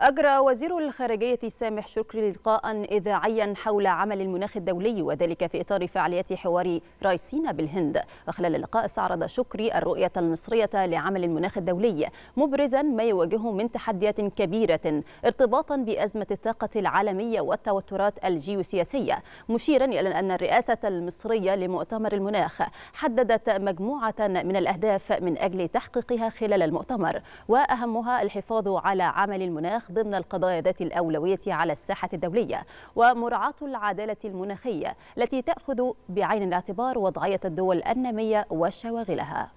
أجرى وزير الخارجية سامح شكري لقاء إذاعيا حول عمل المناخ الدولي وذلك في إطار فعاليات حوار رايسينا بالهند وخلال اللقاء استعرض شكري الرؤية المصرية لعمل المناخ الدولي مبرزا ما يواجهه من تحديات كبيرة ارتباطا بأزمة الطاقة العالمية والتوترات الجيوسياسية مشيرا إلى أن الرئاسة المصرية لمؤتمر المناخ حددت مجموعة من الأهداف من أجل تحقيقها خلال المؤتمر وأهمها الحفاظ على عمل المناخ المناخ ضمن القضايا ذات الأولوية على الساحة الدولية ومراعاة العدالة المناخية التي تأخذ بعين الاعتبار وضعية الدول النامية وشواغلها